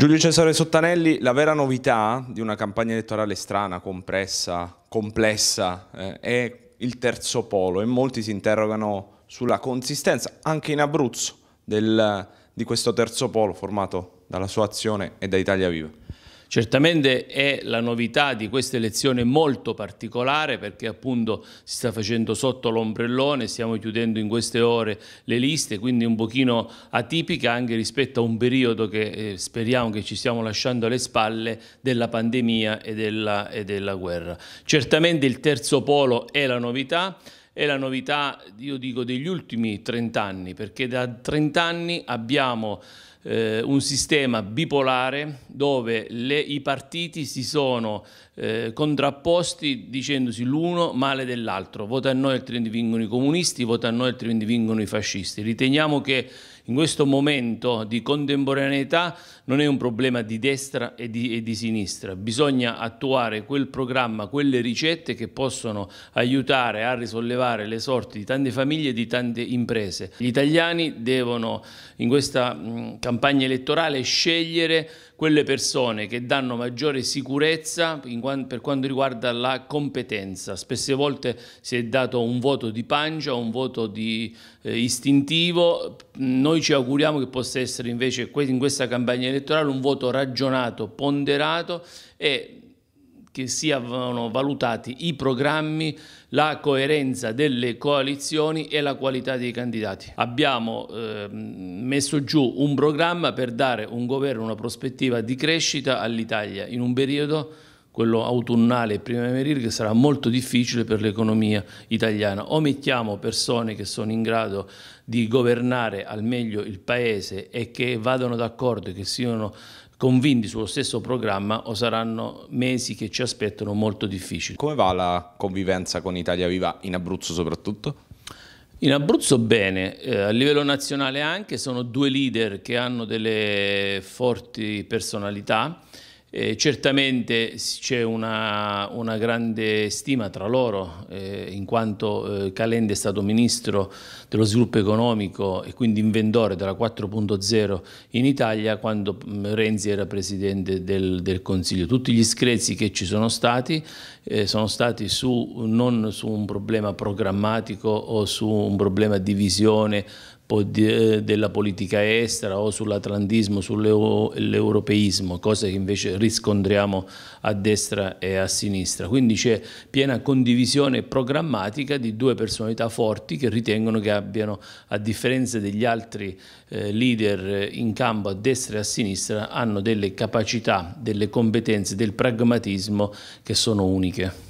Giulio Cesare Sottanelli, la vera novità di una campagna elettorale strana, compressa, complessa, eh, è il terzo polo e molti si interrogano sulla consistenza, anche in Abruzzo, del, di questo terzo polo formato dalla sua azione e da Italia Viva. Certamente è la novità di questa elezione molto particolare perché appunto si sta facendo sotto l'ombrellone, stiamo chiudendo in queste ore le liste, quindi un pochino atipica anche rispetto a un periodo che eh, speriamo che ci stiamo lasciando alle spalle della pandemia e della, e della guerra. Certamente il terzo polo è la novità è la novità, io dico, degli ultimi 30 anni, perché da 30 anni abbiamo eh, un sistema bipolare dove le, i partiti si sono eh, contrapposti dicendosi l'uno male dell'altro, vota a noi altrimenti vengono i comunisti, vota a noi altrimenti vengono i fascisti. Riteniamo che in questo momento di contemporaneità non è un problema di destra e di, e di, sinistra, bisogna attuare quel programma, quelle ricette che possono aiutare a risollevare le sorti di tante famiglie e di tante imprese. Gli italiani devono in questa mh, campagna elettorale scegliere quelle persone che danno maggiore sicurezza per quanto riguarda la competenza. Spesse volte si è dato un voto di pancia, un voto di, eh, istintivo, noi ci auguriamo che possa essere invece in questa campagna elettorale un voto ragionato, ponderato e che siano valutati i programmi, la coerenza delle coalizioni e la qualità dei candidati. Abbiamo eh, messo giù un programma per dare un governo, una prospettiva di crescita all'Italia in un periodo quello autunnale e primaverile che sarà molto difficile per l'economia italiana. O mettiamo persone che sono in grado di governare al meglio il paese e che vadano d'accordo, e che siano convinti sullo stesso programma o saranno mesi che ci aspettano molto difficili. Come va la convivenza con Italia Viva in Abruzzo soprattutto? In Abruzzo bene, eh, a livello nazionale anche, sono due leader che hanno delle forti personalità eh, certamente c'è una, una, grande stima tra loro, eh, in quanto eh, Calende è stato ministro dello sviluppo economico e quindi inventore della 4.0 in Italia quando mm, Renzi era presidente del, del, Consiglio. Tutti gli screzi che ci sono stati eh, sono stati su, non su un problema programmatico o su un problema di visione eh, della politica estera o sull'atlantismo, sull'europeismo, cose che invece riscontriamo a destra e a sinistra. Quindi c'è piena condivisione programmatica di due personalità forti che ritengono che abbiano, a differenza degli altri eh, leader in campo a destra e a sinistra, hanno delle capacità, delle competenze, del pragmatismo che sono uniche.